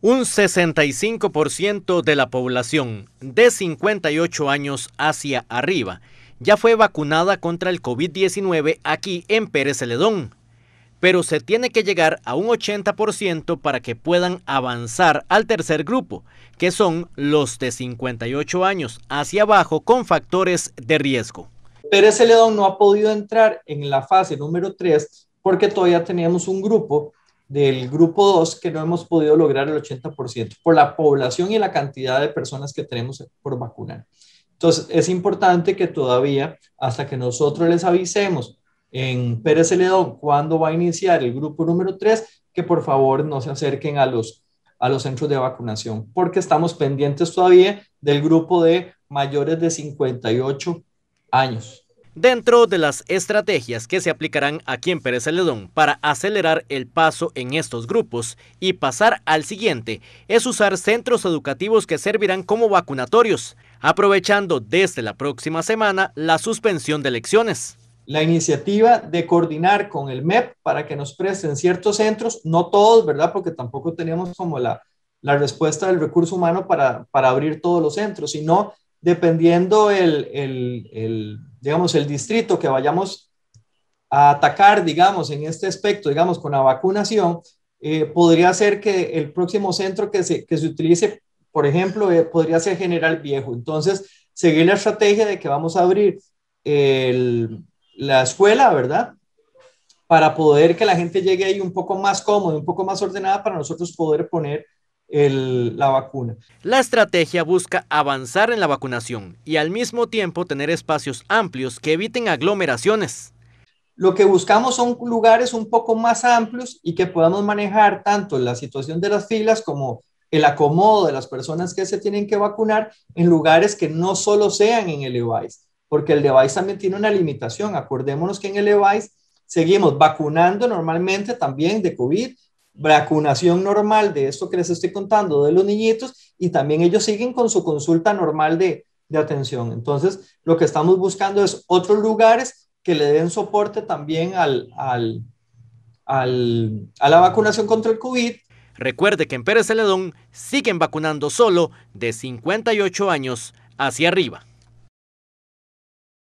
Un 65% de la población de 58 años hacia arriba ya fue vacunada contra el COVID-19 aquí en Pérez Celedón, pero se tiene que llegar a un 80% para que puedan avanzar al tercer grupo, que son los de 58 años hacia abajo con factores de riesgo. Pérez Celedón no ha podido entrar en la fase número 3 porque todavía teníamos un grupo del grupo 2 que no hemos podido lograr el 80% por la población y la cantidad de personas que tenemos por vacunar. Entonces, es importante que todavía, hasta que nosotros les avisemos en Pérez Celedón cuándo va a iniciar el grupo número 3, que por favor no se acerquen a los, a los centros de vacunación, porque estamos pendientes todavía del grupo de mayores de 58 años. Dentro de las estrategias que se aplicarán aquí en Pérez Celedón para acelerar el paso en estos grupos y pasar al siguiente es usar centros educativos que servirán como vacunatorios, aprovechando desde la próxima semana la suspensión de lecciones. La iniciativa de coordinar con el MEP para que nos presten ciertos centros, no todos, ¿verdad? Porque tampoco teníamos como la, respuesta del recurso humano para, para abrir todos los centros, sino dependiendo el, digamos, el distrito que vayamos a atacar, digamos, en este aspecto, digamos, con la vacunación, eh, podría ser que el próximo centro que se, utilice, por ejemplo, eh, podría ser General Viejo. Entonces, seguir la estrategia de que vamos a abrir la escuela, ¿verdad? Para poder que la gente llegue ahí un poco más cómoda, un poco más ordenada, para nosotros poder poner la vacuna. La estrategia busca avanzar en la vacunación y al mismo tiempo tener espacios amplios que eviten aglomeraciones. Lo que buscamos son lugares un poco más amplios y que podamos manejar tanto la situación de las filas como el acomodo de las personas que se tienen que vacunar en lugares que no solo sean en el EVAIS, porque el device también tiene una limitación. Acordémonos que en el seguimos vacunando normalmente también de COVID, vacunación normal de esto que les estoy contando de los niñitos y también ellos siguen con su consulta normal de, atención. Entonces, lo que estamos buscando es otros lugares que le den soporte también al, a la vacunación contra el COVID. Recuerde que en Pérez Celedón siguen vacunando solo de 58 años hacia arriba.